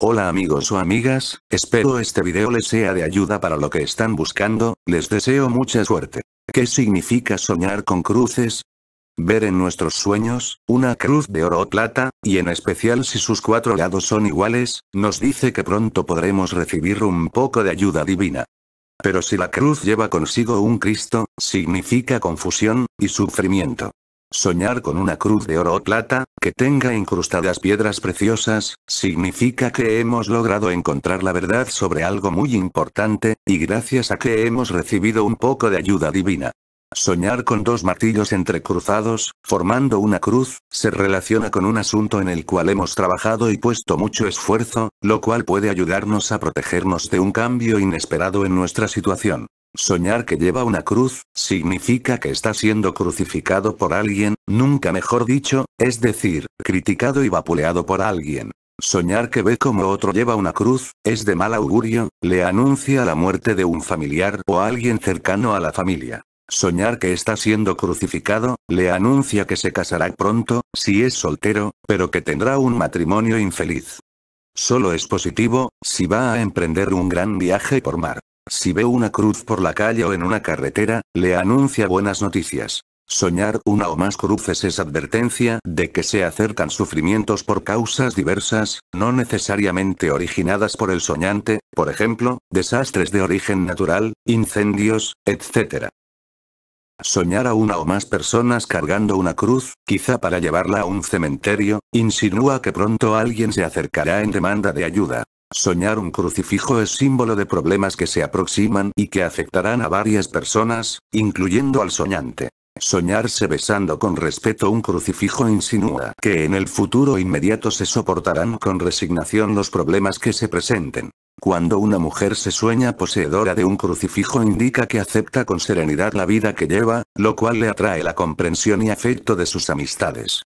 Hola amigos o amigas, espero este video les sea de ayuda para lo que están buscando, les deseo mucha suerte. ¿Qué significa soñar con cruces? Ver en nuestros sueños, una cruz de oro o plata, y en especial si sus cuatro lados son iguales, nos dice que pronto podremos recibir un poco de ayuda divina. Pero si la cruz lleva consigo un Cristo, significa confusión, y sufrimiento. Soñar con una cruz de oro o plata, que tenga incrustadas piedras preciosas, significa que hemos logrado encontrar la verdad sobre algo muy importante, y gracias a que hemos recibido un poco de ayuda divina. Soñar con dos martillos entrecruzados, formando una cruz, se relaciona con un asunto en el cual hemos trabajado y puesto mucho esfuerzo, lo cual puede ayudarnos a protegernos de un cambio inesperado en nuestra situación. Soñar que lleva una cruz, significa que está siendo crucificado por alguien, nunca mejor dicho, es decir, criticado y vapuleado por alguien. Soñar que ve como otro lleva una cruz, es de mal augurio, le anuncia la muerte de un familiar o alguien cercano a la familia. Soñar que está siendo crucificado, le anuncia que se casará pronto, si es soltero, pero que tendrá un matrimonio infeliz. Solo es positivo, si va a emprender un gran viaje por mar. Si ve una cruz por la calle o en una carretera, le anuncia buenas noticias. Soñar una o más cruces es advertencia de que se acercan sufrimientos por causas diversas, no necesariamente originadas por el soñante, por ejemplo, desastres de origen natural, incendios, etc. Soñar a una o más personas cargando una cruz, quizá para llevarla a un cementerio, insinúa que pronto alguien se acercará en demanda de ayuda. Soñar un crucifijo es símbolo de problemas que se aproximan y que afectarán a varias personas, incluyendo al soñante. Soñarse besando con respeto un crucifijo insinúa que en el futuro inmediato se soportarán con resignación los problemas que se presenten. Cuando una mujer se sueña poseedora de un crucifijo indica que acepta con serenidad la vida que lleva, lo cual le atrae la comprensión y afecto de sus amistades.